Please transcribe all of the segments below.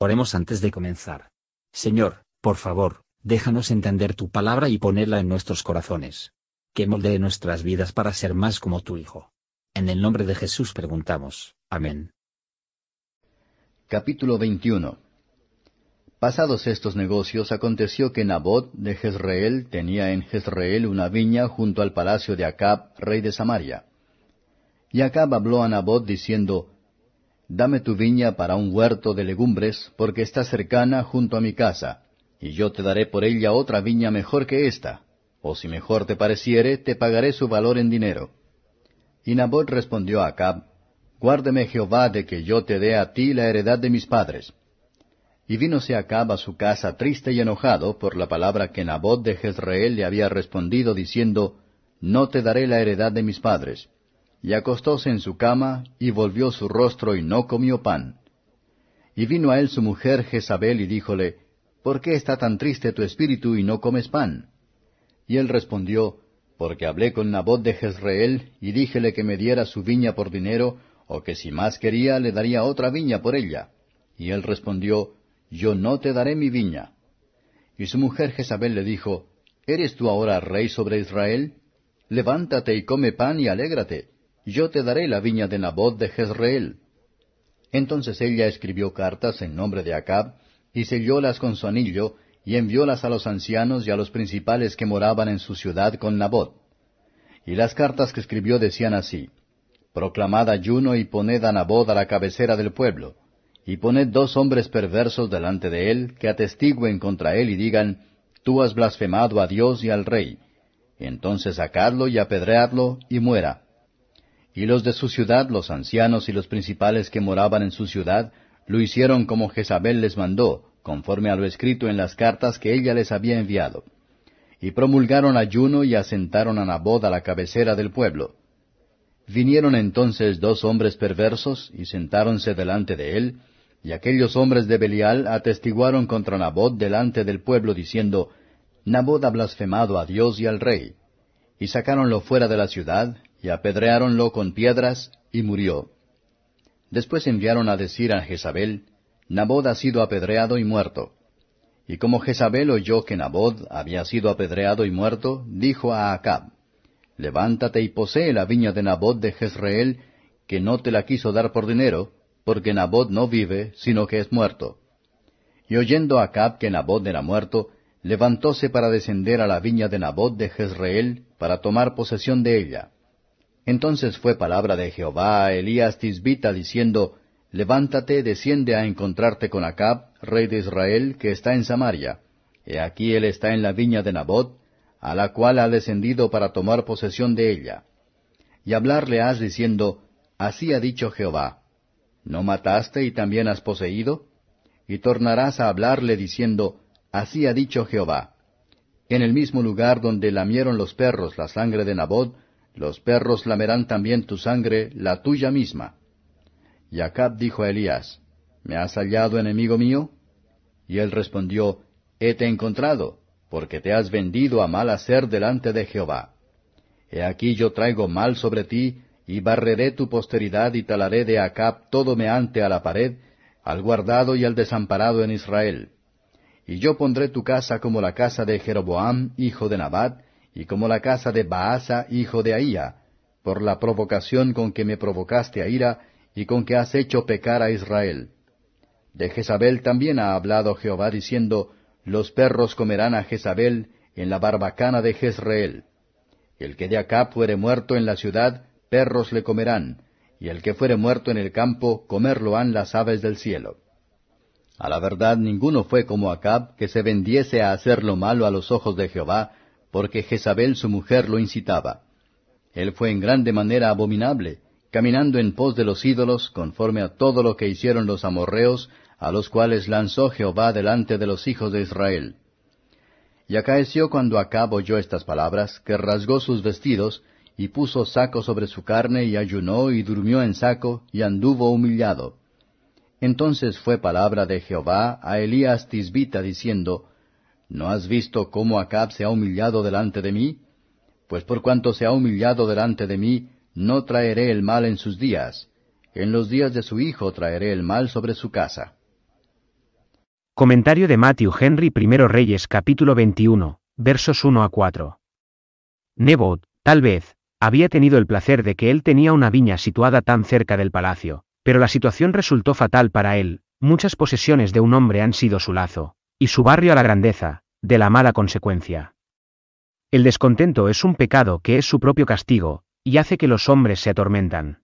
Oremos antes de comenzar. Señor, por favor, déjanos entender tu palabra y ponerla en nuestros corazones. Que moldee nuestras vidas para ser más como tu Hijo. En el nombre de Jesús preguntamos. Amén. Capítulo 21 Pasados estos negocios, aconteció que Nabot de Jezreel tenía en Jezreel una viña junto al palacio de Acab, rey de Samaria. Y Acab habló a Nabot diciendo, Dame tu viña para un huerto de legumbres, porque está cercana junto a mi casa, y yo te daré por ella otra viña mejor que esta, o si mejor te pareciere, te pagaré su valor en dinero. Y Nabot respondió a Acab, Guárdeme Jehová de que yo te dé a ti la heredad de mis padres. Y vínose Acab a su casa triste y enojado por la palabra que Nabot de Jezreel le había respondido diciendo, No te daré la heredad de mis padres y acostóse en su cama, y volvió su rostro, y no comió pan. Y vino a él su mujer Jezabel, y díjole, ¿Por qué está tan triste tu espíritu, y no comes pan? Y él respondió, Porque hablé con Nabot de Jezreel, y díjele que me diera su viña por dinero, o que si más quería le daría otra viña por ella. Y él respondió, Yo no te daré mi viña. Y su mujer Jezabel le dijo, ¿Eres tú ahora rey sobre Israel? Levántate y come pan y alégrate yo te daré la viña de Nabot de Jezreel. Entonces ella escribió cartas en nombre de Acab, y sellólas con su anillo, y enviólas a los ancianos y a los principales que moraban en su ciudad con Nabot. Y las cartas que escribió decían así, Proclamad ayuno y poned a Nabot a la cabecera del pueblo, y poned dos hombres perversos delante de él, que atestiguen contra él y digan, Tú has blasfemado a Dios y al rey. Entonces sacadlo y apedreadlo y muera y los de su ciudad, los ancianos y los principales que moraban en su ciudad, lo hicieron como Jezabel les mandó, conforme a lo escrito en las cartas que ella les había enviado. Y promulgaron ayuno y asentaron a Nabod a la cabecera del pueblo. Vinieron entonces dos hombres perversos y sentáronse delante de él, y aquellos hombres de Belial atestiguaron contra Nabod delante del pueblo, diciendo, «Nabod ha blasfemado a Dios y al rey. Y sacáronlo fuera de la ciudad, y apedreáronlo con piedras, y murió. Después enviaron a decir a Jezabel, Nabod ha sido apedreado y muerto. Y como Jezabel oyó que Nabod había sido apedreado y muerto, dijo a Acab, Levántate y posee la viña de Nabod de Jezreel, que no te la quiso dar por dinero, porque Nabod no vive, sino que es muerto. Y oyendo Acab que Nabod era muerto, levantóse para descender a la viña de Nabod de Jezreel, para tomar posesión de ella. Entonces fue palabra de Jehová a Elías Tisbita diciendo, Levántate, desciende a encontrarte con Acab, rey de Israel, que está en Samaria. He aquí él está en la viña de Nabot, a la cual ha descendido para tomar posesión de ella. Y hablarle has diciendo, Así ha dicho Jehová, ¿no mataste y también has poseído? Y tornarás a hablarle diciendo, Así ha dicho Jehová. En el mismo lugar donde lamieron los perros la sangre de Nabot, los perros lamerán también tu sangre, la tuya misma. Y Acab dijo a Elías, ¿Me has hallado, enemigo mío? Y él respondió, Hete encontrado, porque te has vendido a mal hacer delante de Jehová. He aquí yo traigo mal sobre ti, y barreré tu posteridad y talaré de Acab todo meante a la pared, al guardado y al desamparado en Israel. Y yo pondré tu casa como la casa de Jeroboam, hijo de Nabat, y como la casa de Baasa, hijo de Ahía, por la provocación con que me provocaste a ira, y con que has hecho pecar a Israel. De Jezabel también ha hablado Jehová diciendo, Los perros comerán a Jezabel en la barbacana de Jezreel. El que de acá fuere muerto en la ciudad, perros le comerán, y el que fuere muerto en el campo, comerlo han las aves del cielo. A la verdad, ninguno fue como Acab, que se vendiese a hacer lo malo a los ojos de Jehová, porque Jezabel su mujer lo incitaba. Él fue en grande manera abominable, caminando en pos de los ídolos, conforme a todo lo que hicieron los amorreos, a los cuales lanzó Jehová delante de los hijos de Israel. Y acaeció cuando Acab oyó estas palabras, que rasgó sus vestidos, y puso saco sobre su carne, y ayunó, y durmió en saco, y anduvo humillado. Entonces fue palabra de Jehová a Elías Tisbita, diciendo, ¿No has visto cómo Acab se ha humillado delante de mí? Pues por cuanto se ha humillado delante de mí, no traeré el mal en sus días. En los días de su hijo traeré el mal sobre su casa. Comentario de Matthew Henry I Reyes capítulo 21, versos 1 a 4. Nebot, tal vez, había tenido el placer de que él tenía una viña situada tan cerca del palacio, pero la situación resultó fatal para él, muchas posesiones de un hombre han sido su lazo y su barrio a la grandeza, de la mala consecuencia. El descontento es un pecado que es su propio castigo, y hace que los hombres se atormentan.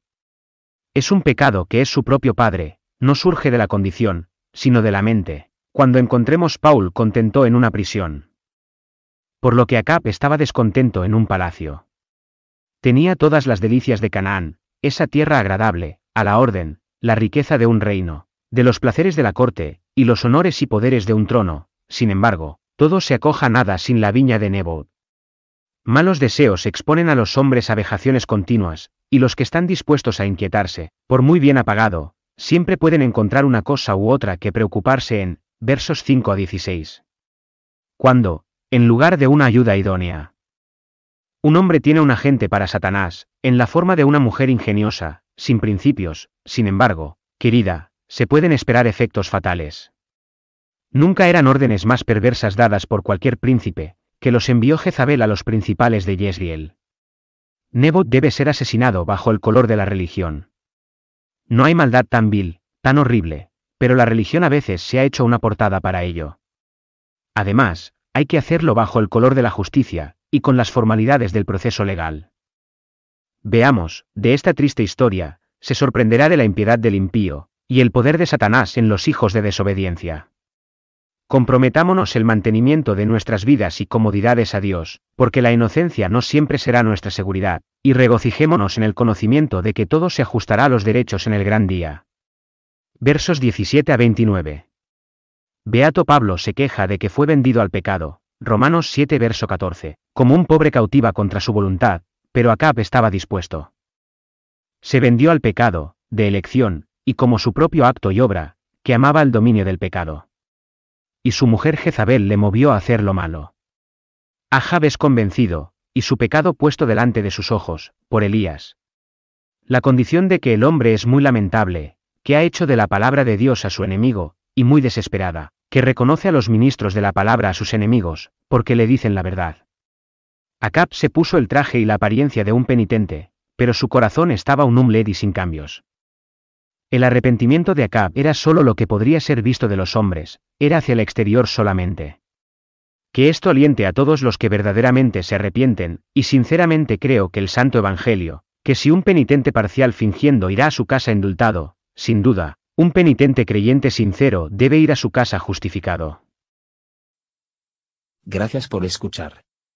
Es un pecado que es su propio padre, no surge de la condición, sino de la mente, cuando encontremos Paul contento en una prisión. Por lo que Acap estaba descontento en un palacio. Tenía todas las delicias de Canaán, esa tierra agradable, a la orden, la riqueza de un reino, de los placeres de la corte, y los honores y poderes de un trono, sin embargo, todo se acoja nada sin la viña de Nebo. Malos deseos exponen a los hombres a vejaciones continuas, y los que están dispuestos a inquietarse, por muy bien apagado, siempre pueden encontrar una cosa u otra que preocuparse en, versos 5 a 16. Cuando, en lugar de una ayuda idónea, un hombre tiene un agente para Satanás, en la forma de una mujer ingeniosa, sin principios, sin embargo, querida, se pueden esperar efectos fatales. Nunca eran órdenes más perversas dadas por cualquier príncipe, que los envió Jezabel a los principales de Yesriel. Nebo debe ser asesinado bajo el color de la religión. No hay maldad tan vil, tan horrible, pero la religión a veces se ha hecho una portada para ello. Además, hay que hacerlo bajo el color de la justicia, y con las formalidades del proceso legal. Veamos, de esta triste historia, se sorprenderá de la impiedad del impío, y el poder de Satanás en los hijos de desobediencia. Comprometámonos el mantenimiento de nuestras vidas y comodidades a Dios, porque la inocencia no siempre será nuestra seguridad, y regocijémonos en el conocimiento de que todo se ajustará a los derechos en el gran día. Versos 17 a 29. Beato Pablo se queja de que fue vendido al pecado, Romanos 7 verso 14, como un pobre cautiva contra su voluntad, pero acá estaba dispuesto. Se vendió al pecado, de elección, y como su propio acto y obra, que amaba el dominio del pecado. Y su mujer Jezabel le movió a hacer lo malo. Ahab es convencido, y su pecado puesto delante de sus ojos, por Elías. La condición de que el hombre es muy lamentable, que ha hecho de la palabra de Dios a su enemigo, y muy desesperada, que reconoce a los ministros de la palabra a sus enemigos, porque le dicen la verdad. Acab se puso el traje y la apariencia de un penitente, pero su corazón estaba un y sin cambios. El arrepentimiento de Acab era solo lo que podría ser visto de los hombres, era hacia el exterior solamente. Que esto aliente a todos los que verdaderamente se arrepienten, y sinceramente creo que el Santo Evangelio, que si un penitente parcial fingiendo irá a su casa indultado, sin duda, un penitente creyente sincero debe ir a su casa justificado. Gracias por escuchar.